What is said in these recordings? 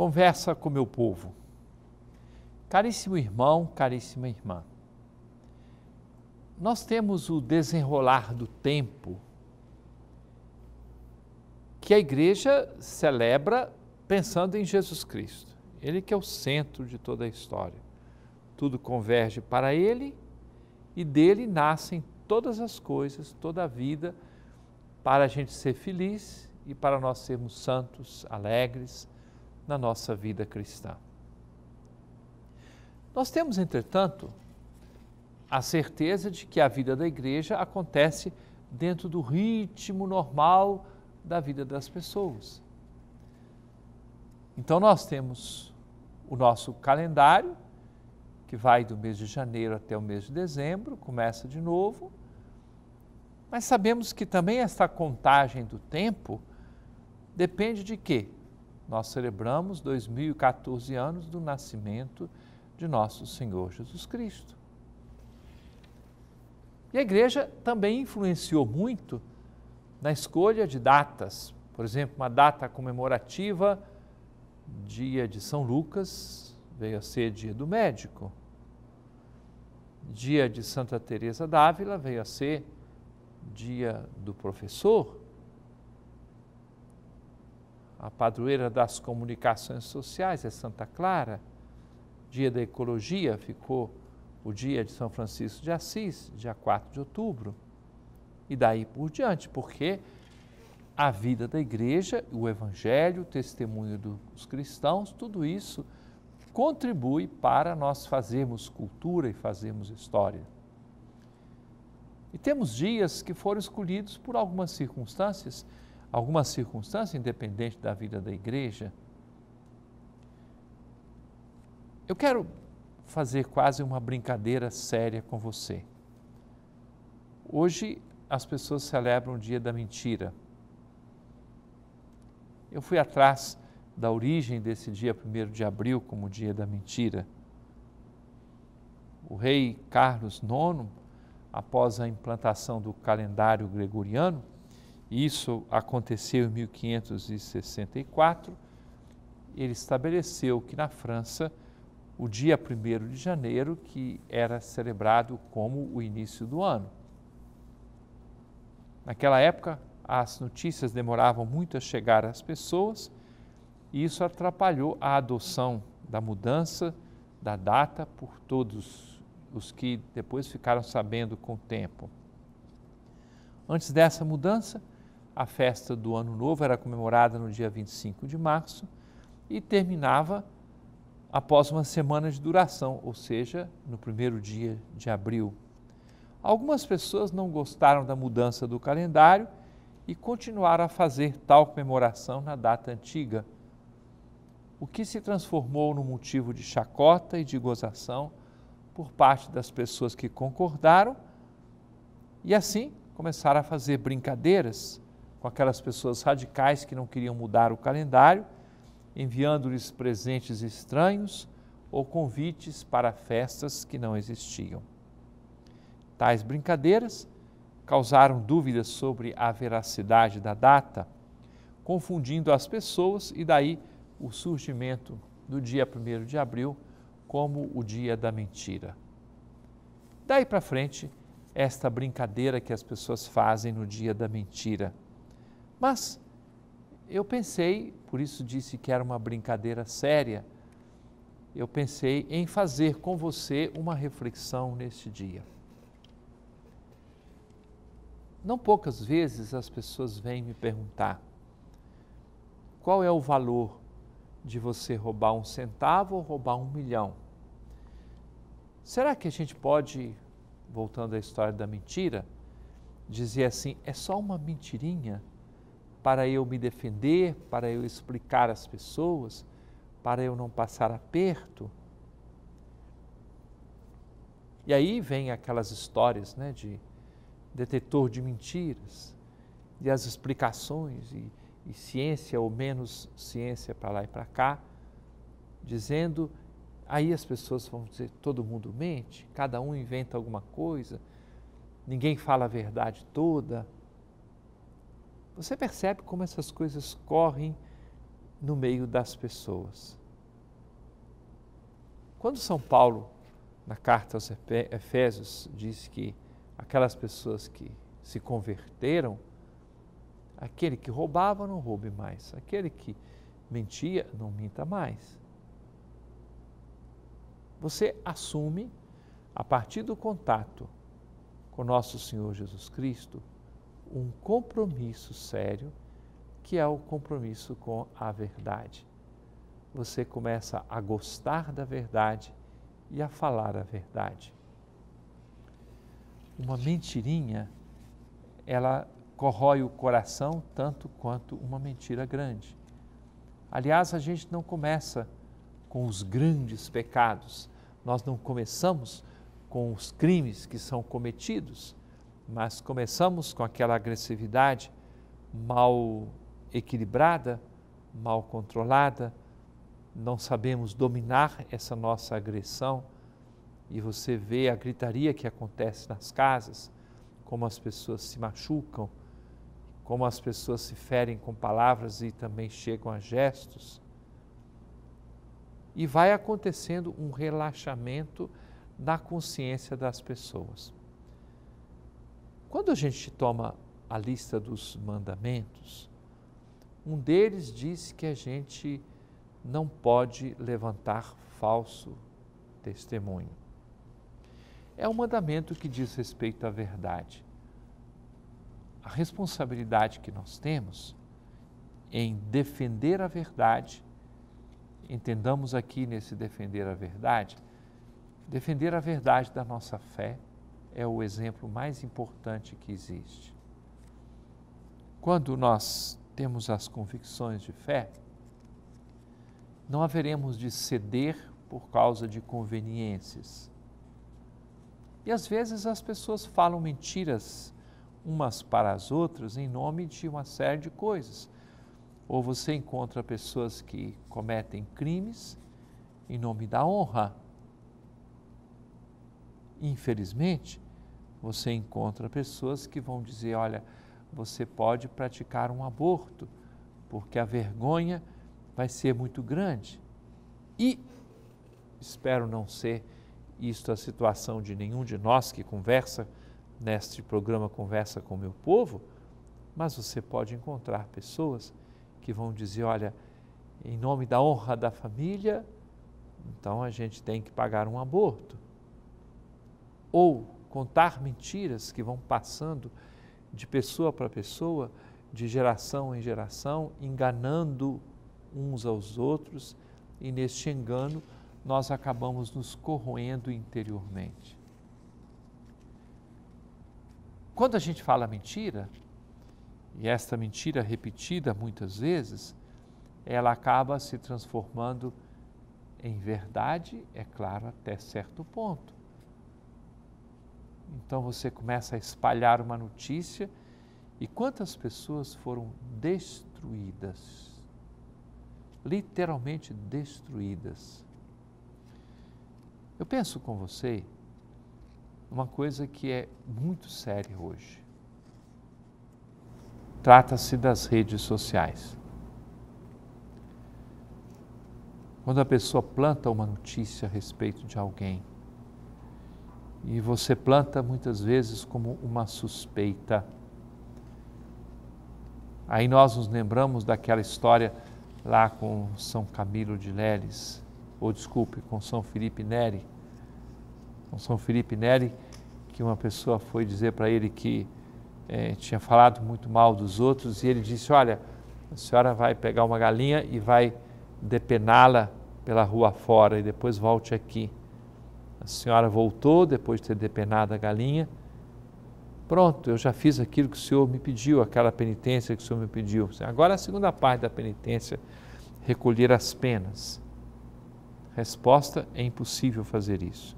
Conversa com meu povo. Caríssimo irmão, caríssima irmã, nós temos o desenrolar do tempo que a igreja celebra pensando em Jesus Cristo. Ele que é o centro de toda a história. Tudo converge para ele e dele nascem todas as coisas, toda a vida, para a gente ser feliz e para nós sermos santos, alegres, na nossa vida cristã. Nós temos, entretanto, a certeza de que a vida da igreja acontece dentro do ritmo normal da vida das pessoas. Então, nós temos o nosso calendário, que vai do mês de janeiro até o mês de dezembro, começa de novo. Mas sabemos que também esta contagem do tempo depende de quê? nós celebramos 2014 anos do nascimento de nosso Senhor Jesus Cristo. E a igreja também influenciou muito na escolha de datas, por exemplo, uma data comemorativa, dia de São Lucas, veio a ser dia do médico. Dia de Santa Teresa d'Ávila veio a ser dia do professor a padroeira das comunicações sociais é Santa Clara, dia da ecologia ficou o dia de São Francisco de Assis, dia 4 de outubro, e daí por diante, porque a vida da igreja, o evangelho, o testemunho dos cristãos, tudo isso contribui para nós fazermos cultura e fazermos história. E temos dias que foram escolhidos por algumas circunstâncias alguma circunstância independente da vida da igreja, eu quero fazer quase uma brincadeira séria com você. Hoje as pessoas celebram o dia da mentira. Eu fui atrás da origem desse dia 1 de abril como o dia da mentira. O rei Carlos IX, após a implantação do calendário gregoriano, isso aconteceu em 1564. Ele estabeleceu que na França, o dia 1 de janeiro, que era celebrado como o início do ano. Naquela época, as notícias demoravam muito a chegar às pessoas e isso atrapalhou a adoção da mudança da data por todos os que depois ficaram sabendo com o tempo. Antes dessa mudança, a festa do Ano Novo era comemorada no dia 25 de março e terminava após uma semana de duração, ou seja, no primeiro dia de abril. Algumas pessoas não gostaram da mudança do calendário e continuaram a fazer tal comemoração na data antiga, o que se transformou num motivo de chacota e de gozação por parte das pessoas que concordaram e assim começaram a fazer brincadeiras com aquelas pessoas radicais que não queriam mudar o calendário, enviando-lhes presentes estranhos ou convites para festas que não existiam. Tais brincadeiras causaram dúvidas sobre a veracidade da data, confundindo as pessoas e daí o surgimento do dia 1 de abril como o dia da mentira. Daí para frente, esta brincadeira que as pessoas fazem no dia da mentira. Mas eu pensei, por isso disse que era uma brincadeira séria, eu pensei em fazer com você uma reflexão neste dia. Não poucas vezes as pessoas vêm me perguntar qual é o valor de você roubar um centavo ou roubar um milhão. Será que a gente pode, voltando à história da mentira, dizer assim: é só uma mentirinha? para eu me defender, para eu explicar às pessoas, para eu não passar aperto. E aí vem aquelas histórias né, de detetor de mentiras, e as explicações, e, e ciência ou menos ciência para lá e para cá, dizendo Aí as pessoas vão dizer: todo mundo mente, cada um inventa alguma coisa, ninguém fala a verdade toda. Você percebe como essas coisas correm no meio das pessoas. Quando São Paulo, na carta aos Efésios, diz que aquelas pessoas que se converteram, aquele que roubava não roube mais, aquele que mentia não minta mais. Você assume, a partir do contato com nosso Senhor Jesus Cristo, um compromisso sério, que é o compromisso com a verdade. Você começa a gostar da verdade e a falar a verdade. Uma mentirinha, ela corrói o coração tanto quanto uma mentira grande. Aliás, a gente não começa com os grandes pecados, nós não começamos com os crimes que são cometidos mas começamos com aquela agressividade mal equilibrada, mal controlada, não sabemos dominar essa nossa agressão e você vê a gritaria que acontece nas casas, como as pessoas se machucam, como as pessoas se ferem com palavras e também chegam a gestos. E vai acontecendo um relaxamento na consciência das pessoas. Quando a gente toma a lista dos mandamentos, um deles diz que a gente não pode levantar falso testemunho. É um mandamento que diz respeito à verdade. A responsabilidade que nós temos em defender a verdade, entendamos aqui nesse defender a verdade, defender a verdade da nossa fé, é o exemplo mais importante que existe. Quando nós temos as convicções de fé, não haveremos de ceder por causa de conveniências. E às vezes as pessoas falam mentiras umas para as outras em nome de uma série de coisas. Ou você encontra pessoas que cometem crimes em nome da honra, Infelizmente, você encontra pessoas que vão dizer: olha, você pode praticar um aborto, porque a vergonha vai ser muito grande. E espero não ser isto a situação de nenhum de nós que conversa neste programa Conversa com o Meu Povo, mas você pode encontrar pessoas que vão dizer: olha, em nome da honra da família, então a gente tem que pagar um aborto ou contar mentiras que vão passando de pessoa para pessoa, de geração em geração, enganando uns aos outros, e neste engano nós acabamos nos corroendo interiormente. Quando a gente fala mentira, e esta mentira repetida muitas vezes, ela acaba se transformando em verdade, é claro, até certo ponto. Então você começa a espalhar uma notícia e quantas pessoas foram destruídas? Literalmente destruídas. Eu penso com você uma coisa que é muito séria hoje. Trata-se das redes sociais. Quando a pessoa planta uma notícia a respeito de alguém, e você planta muitas vezes como uma suspeita. Aí nós nos lembramos daquela história lá com São Camilo de Leles, ou desculpe, com São Felipe Neri. Com São Felipe Neri, que uma pessoa foi dizer para ele que eh, tinha falado muito mal dos outros, e ele disse: Olha, a senhora vai pegar uma galinha e vai depená-la pela rua fora, e depois volte aqui. A senhora voltou depois de ter depenado a galinha. Pronto, eu já fiz aquilo que o senhor me pediu, aquela penitência que o senhor me pediu. Agora é a segunda parte da penitência, recolher as penas. Resposta: é impossível fazer isso.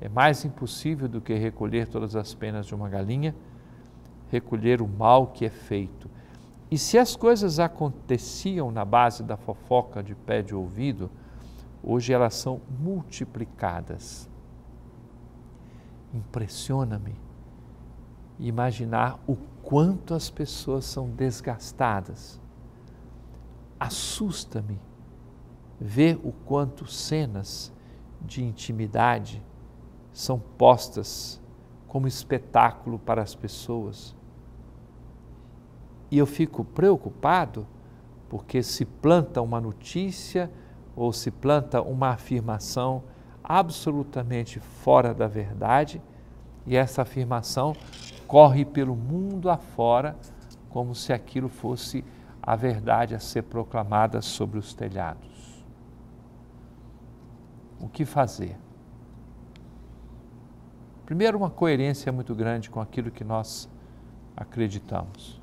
É mais impossível do que recolher todas as penas de uma galinha, recolher o mal que é feito. E se as coisas aconteciam na base da fofoca de pé de ouvido, hoje elas são multiplicadas. Impressiona-me imaginar o quanto as pessoas são desgastadas. Assusta-me ver o quanto cenas de intimidade são postas como espetáculo para as pessoas. E eu fico preocupado porque se planta uma notícia ou se planta uma afirmação absolutamente fora da verdade e essa afirmação corre pelo mundo afora como se aquilo fosse a verdade a ser proclamada sobre os telhados. O que fazer? Primeiro, uma coerência muito grande com aquilo que nós acreditamos,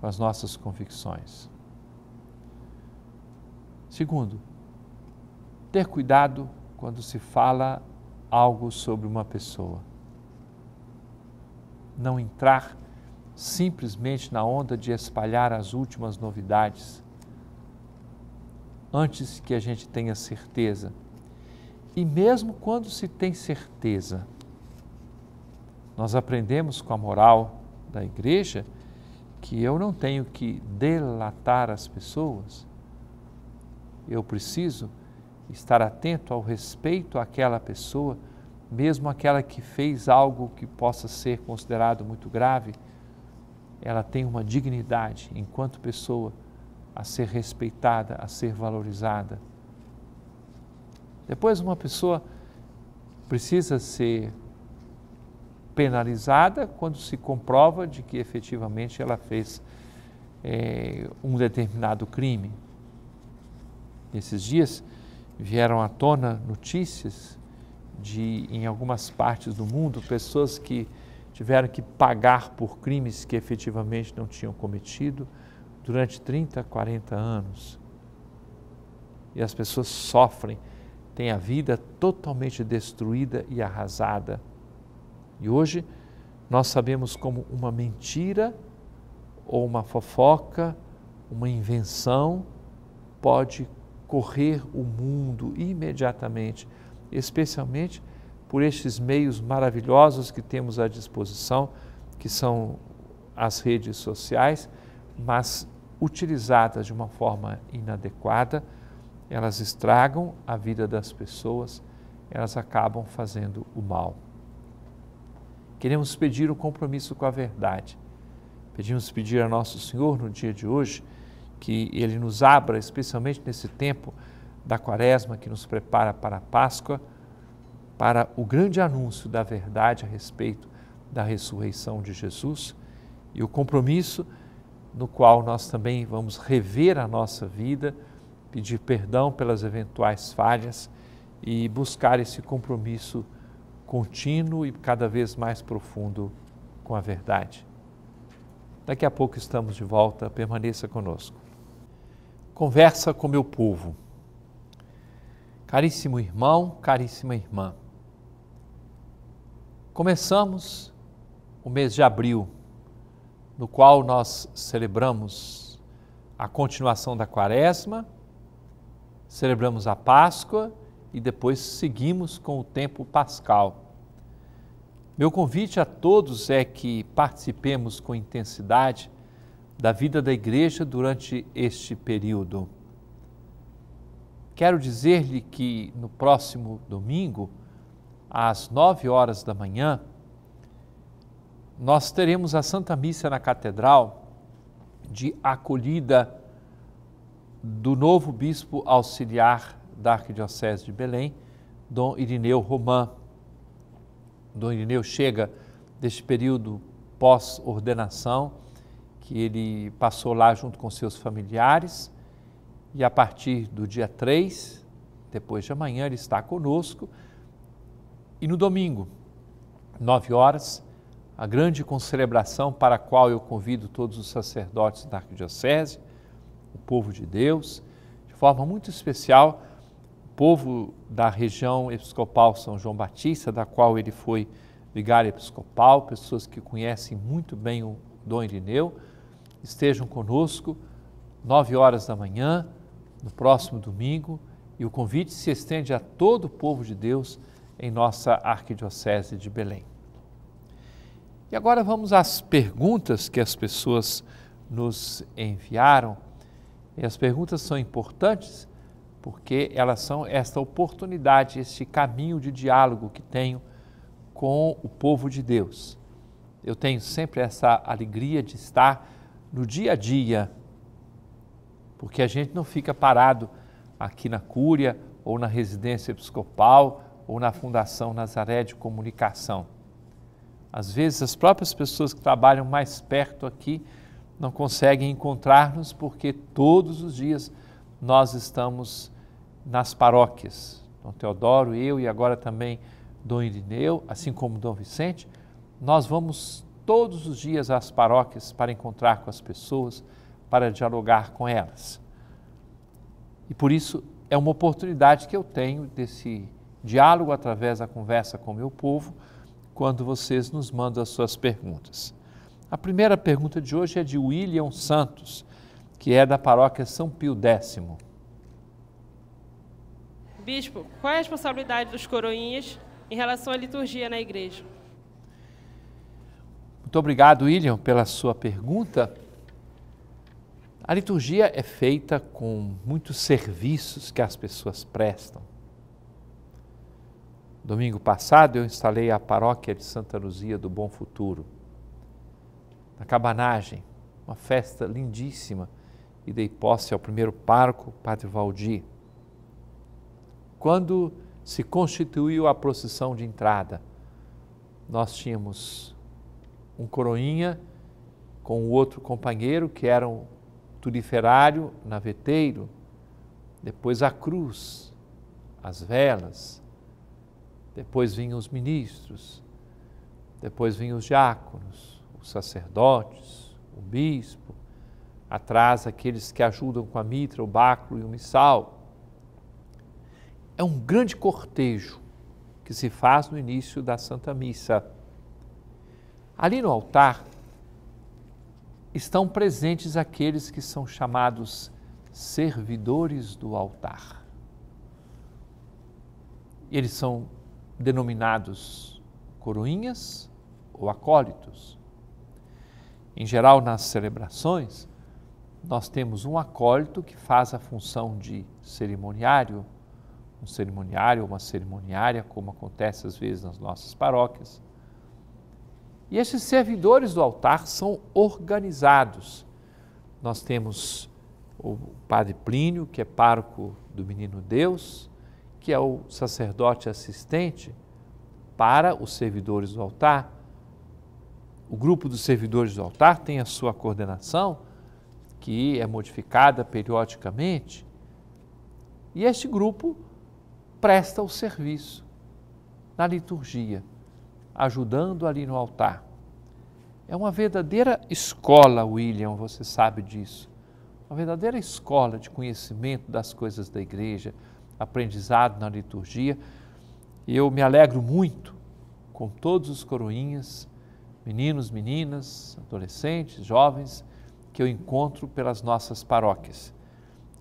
com as nossas convicções. Segundo, ter cuidado quando se fala algo sobre uma pessoa. Não entrar simplesmente na onda de espalhar as últimas novidades antes que a gente tenha certeza. E mesmo quando se tem certeza, nós aprendemos com a moral da igreja que eu não tenho que delatar as pessoas eu preciso estar atento ao respeito àquela pessoa, mesmo aquela que fez algo que possa ser considerado muito grave, ela tem uma dignidade enquanto pessoa a ser respeitada, a ser valorizada. Depois, uma pessoa precisa ser penalizada quando se comprova de que efetivamente ela fez é, um determinado crime. Nesses dias vieram à tona notícias de, em algumas partes do mundo, pessoas que tiveram que pagar por crimes que efetivamente não tinham cometido durante 30, 40 anos. E as pessoas sofrem, têm a vida totalmente destruída e arrasada. E hoje nós sabemos como uma mentira ou uma fofoca, uma invenção pode correr o mundo imediatamente, especialmente por estes meios maravilhosos que temos à disposição, que são as redes sociais, mas utilizadas de uma forma inadequada, elas estragam a vida das pessoas, elas acabam fazendo o mal. Queremos pedir o compromisso com a verdade. Pedimos pedir a nosso Senhor no dia de hoje que Ele nos abra, especialmente nesse tempo da Quaresma que nos prepara para a Páscoa, para o grande anúncio da verdade a respeito da ressurreição de Jesus e o compromisso no qual nós também vamos rever a nossa vida, pedir perdão pelas eventuais falhas e buscar esse compromisso contínuo e cada vez mais profundo com a verdade. Daqui a pouco estamos de volta, permaneça conosco conversa com meu povo. Caríssimo irmão, caríssima irmã, começamos o mês de abril, no qual nós celebramos a continuação da Quaresma, celebramos a Páscoa e depois seguimos com o tempo pascal. Meu convite a todos é que participemos com intensidade da vida da igreja durante este período. Quero dizer-lhe que no próximo domingo, às nove horas da manhã, nós teremos a Santa Missa na Catedral de acolhida do novo bispo auxiliar da Arquidiocese de Belém, Dom Irineu Romã. Dom Irineu chega deste período pós-ordenação que ele passou lá junto com seus familiares e a partir do dia 3, depois de amanhã, ele está conosco. E no domingo, 9 horas, a grande concelebração para a qual eu convido todos os sacerdotes da Arquidiocese, o povo de Deus, de forma muito especial, o povo da região episcopal São João Batista, da qual ele foi vigário episcopal, pessoas que conhecem muito bem o Dom Irineu, estejam conosco, nove horas da manhã, no próximo domingo, e o convite se estende a todo o povo de Deus em nossa Arquidiocese de Belém. E agora vamos às perguntas que as pessoas nos enviaram. E as perguntas são importantes porque elas são esta oportunidade, este caminho de diálogo que tenho com o povo de Deus. Eu tenho sempre essa alegria de estar no dia a dia, porque a gente não fica parado aqui na Cúria, ou na residência episcopal, ou na Fundação Nazaré de Comunicação. Às vezes, as próprias pessoas que trabalham mais perto aqui não conseguem encontrar-nos porque todos os dias nós estamos nas paróquias. Dom Teodoro, eu e agora também Dom Irineu, assim como Dom Vicente, nós vamos todos os dias às paróquias para encontrar com as pessoas, para dialogar com elas. E por isso é uma oportunidade que eu tenho desse diálogo através da conversa com o meu povo, quando vocês nos mandam as suas perguntas. A primeira pergunta de hoje é de William Santos, que é da paróquia São Pio X. Bispo, qual é a responsabilidade dos coroinhas em relação à liturgia na igreja? Muito obrigado, William, pela sua pergunta. A liturgia é feita com muitos serviços que as pessoas prestam. Domingo passado eu instalei a paróquia de Santa Luzia do Bom Futuro, na Cabanagem, uma festa lindíssima, e dei posse ao primeiro parco, Padre Valdir. Quando se constituiu a procissão de entrada, nós tínhamos um coroinha com o outro companheiro, que era um turiferário naveteiro, depois a cruz, as velas, depois vinham os ministros, depois vinham os diáconos, os sacerdotes, o bispo, atrás aqueles que ajudam com a mitra, o báculo e o missal. É um grande cortejo que se faz no início da Santa Missa. Ali no altar estão presentes aqueles que são chamados servidores do altar. Eles são denominados coroinhas ou acólitos. Em geral, nas celebrações, nós temos um acólito que faz a função de cerimoniário, um cerimoniário ou uma cerimoniária, como acontece às vezes nas nossas paróquias. E esses servidores do altar são organizados. Nós temos o padre Plínio, que é pároco do Menino Deus, que é o sacerdote assistente para os servidores do altar. O grupo dos servidores do altar tem a sua coordenação, que é modificada periodicamente, e este grupo presta o serviço na liturgia ajudando ali no altar. É uma verdadeira escola, William, você sabe disso. Uma verdadeira escola de conhecimento das coisas da igreja, aprendizado na liturgia. Eu me alegro muito com todos os coroinhas, meninos, meninas, adolescentes, jovens, que eu encontro pelas nossas paróquias.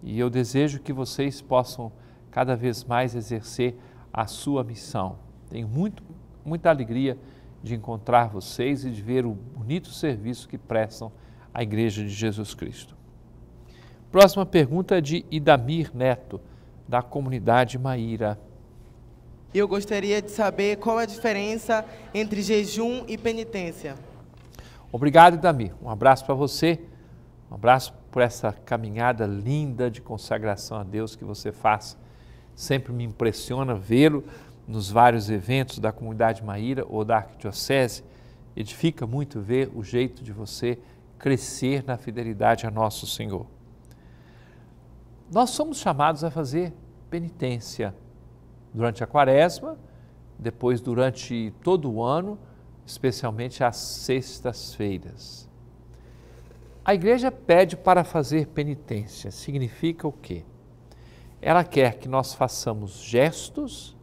E eu desejo que vocês possam cada vez mais exercer a sua missão. Tenho muito muita alegria de encontrar vocês e de ver o bonito serviço que prestam à Igreja de Jesus Cristo. Próxima pergunta é de Idamir Neto, da comunidade Maíra. Eu gostaria de saber qual a diferença entre jejum e penitência. Obrigado, Idamir. Um abraço para você. Um abraço por essa caminhada linda de consagração a Deus que você faz. Sempre me impressiona vê-lo nos vários eventos da comunidade Maíra ou da Arquidiocese. Edifica muito ver o jeito de você crescer na fidelidade a nosso Senhor. Nós somos chamados a fazer penitência durante a quaresma, depois durante todo o ano, especialmente às sextas-feiras. A igreja pede para fazer penitência, significa o quê? Ela quer que nós façamos gestos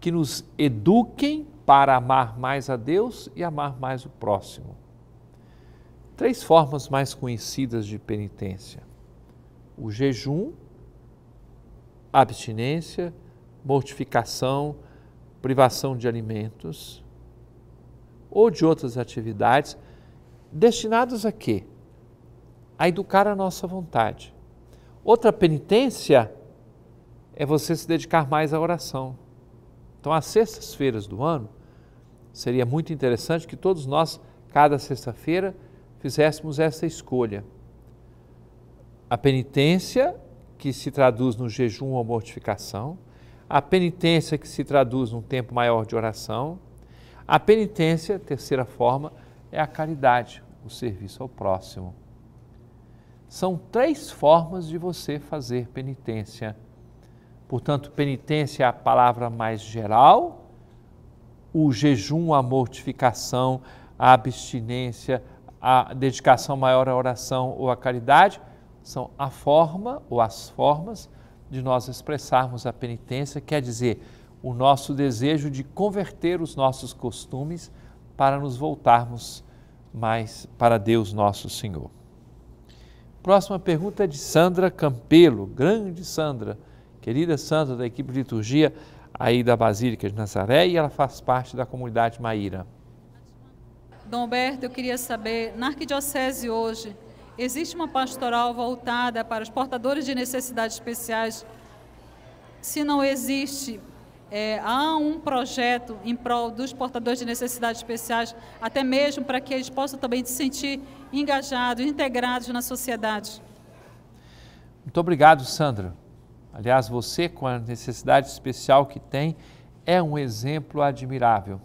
que nos eduquem para amar mais a Deus e amar mais o próximo. Três formas mais conhecidas de penitência: o jejum, a abstinência, mortificação, privação de alimentos ou de outras atividades destinadas a quê? A educar a nossa vontade. Outra penitência é você se dedicar mais à oração. Então, as sextas-feiras do ano, seria muito interessante que todos nós, cada sexta-feira, fizéssemos essa escolha. A penitência, que se traduz no jejum ou mortificação, a penitência, que se traduz num tempo maior de oração, a penitência, terceira forma, é a caridade, o serviço ao próximo. São três formas de você fazer penitência. Portanto, penitência é a palavra mais geral, o jejum, a mortificação, a abstinência, a dedicação maior à oração ou à caridade são a forma ou as formas de nós expressarmos a penitência, quer dizer, o nosso desejo de converter os nossos costumes para nos voltarmos mais para Deus nosso Senhor. Próxima pergunta é de Sandra Campelo, grande Sandra querida santa da equipe de liturgia aí da Basílica de Nazaré e ela faz parte da comunidade Maíra. Dom Alberto eu queria saber, na arquidiocese hoje, existe uma pastoral voltada para os portadores de necessidades especiais? Se não existe, é, há um projeto em prol dos portadores de necessidades especiais, até mesmo para que eles possam também se sentir engajados, integrados na sociedade? Muito obrigado, Sandra. Aliás, você, com a necessidade especial que tem, é um exemplo admirável.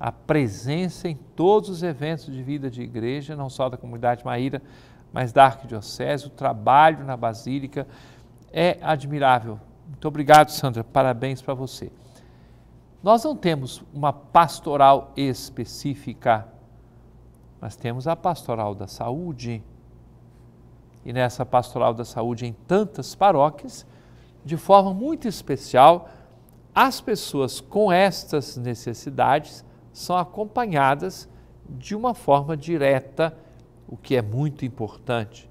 A presença em todos os eventos de vida de igreja, não só da comunidade Maíra, mas da Arquidiocese, o trabalho na Basílica é admirável. Muito obrigado, Sandra, parabéns para você. Nós não temos uma pastoral específica, mas temos a pastoral da saúde e nessa pastoral da saúde em tantas paróquias, de forma muito especial, as pessoas com estas necessidades são acompanhadas de uma forma direta, o que é muito importante.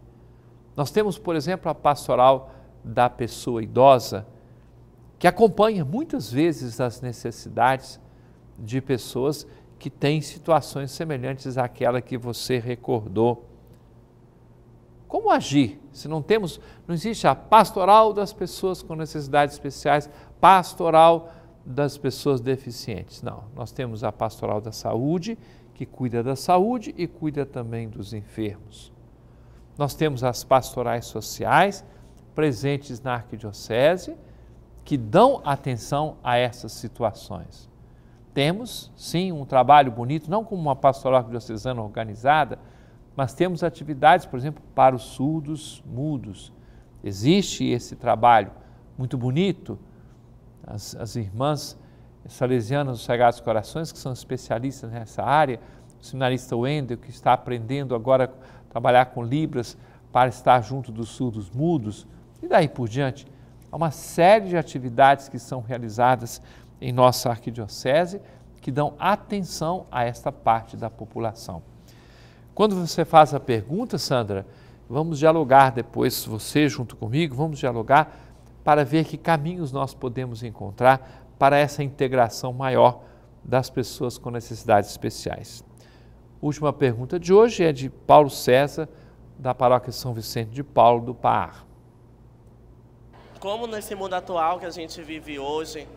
Nós temos, por exemplo, a pastoral da pessoa idosa, que acompanha muitas vezes as necessidades de pessoas que têm situações semelhantes àquela que você recordou. Como agir se não temos, não existe a pastoral das pessoas com necessidades especiais, pastoral das pessoas deficientes. Não, nós temos a pastoral da saúde, que cuida da saúde e cuida também dos enfermos. Nós temos as pastorais sociais, presentes na arquidiocese, que dão atenção a essas situações. Temos, sim, um trabalho bonito, não como uma pastoral diocesana organizada, mas temos atividades, por exemplo, para os surdos mudos. Existe esse trabalho muito bonito. As, as irmãs salesianas dos Sagrados Corações, que são especialistas nessa área, o seminarista Wendel, que está aprendendo agora a trabalhar com Libras para estar junto dos surdos mudos, e daí por diante. Há uma série de atividades que são realizadas em nossa arquidiocese que dão atenção a esta parte da população. Quando você faz a pergunta, Sandra, vamos dialogar depois, você junto comigo, vamos dialogar para ver que caminhos nós podemos encontrar para essa integração maior das pessoas com necessidades especiais. Última pergunta de hoje é de Paulo César, da paróquia São Vicente de Paulo do Par. Como nesse mundo atual que a gente vive hoje,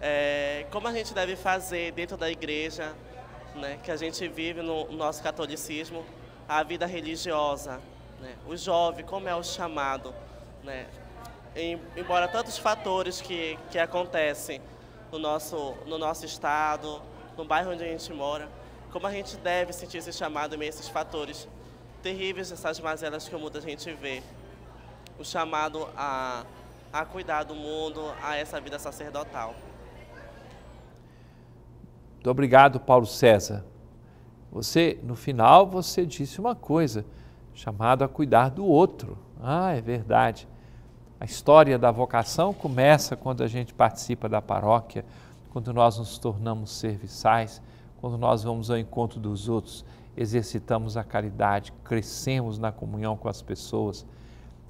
é, como a gente deve fazer dentro da igreja né, que a gente vive no nosso catolicismo, a vida religiosa, né, o jovem, como é o chamado. Né, embora tantos fatores que, que acontecem no nosso, no nosso estado, no bairro onde a gente mora, como a gente deve sentir esse chamado meio esses fatores terríveis, essas mazelas que o mundo a gente vê. O chamado a, a cuidar do mundo, a essa vida sacerdotal. Muito obrigado, Paulo César. Você, no final, você disse uma coisa, chamado a cuidar do outro. Ah, é verdade. A história da vocação começa quando a gente participa da paróquia, quando nós nos tornamos serviçais, quando nós vamos ao encontro dos outros, exercitamos a caridade, crescemos na comunhão com as pessoas.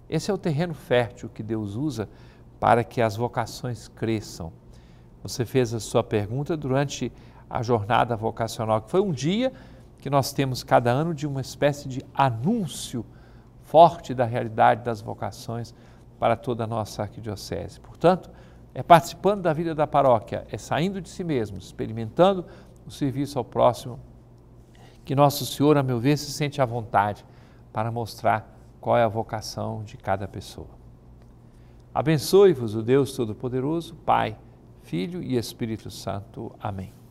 Esse é o terreno fértil que Deus usa para que as vocações cresçam. Você fez a sua pergunta durante a jornada vocacional, que foi um dia que nós temos cada ano de uma espécie de anúncio forte da realidade das vocações para toda a nossa arquidiocese. Portanto, é participando da vida da paróquia, é saindo de si mesmo, experimentando o serviço ao próximo, que Nosso Senhor, a meu ver, se sente à vontade para mostrar qual é a vocação de cada pessoa. Abençoe-vos o Deus Todo-Poderoso, Pai, Filho e Espírito Santo. Amém.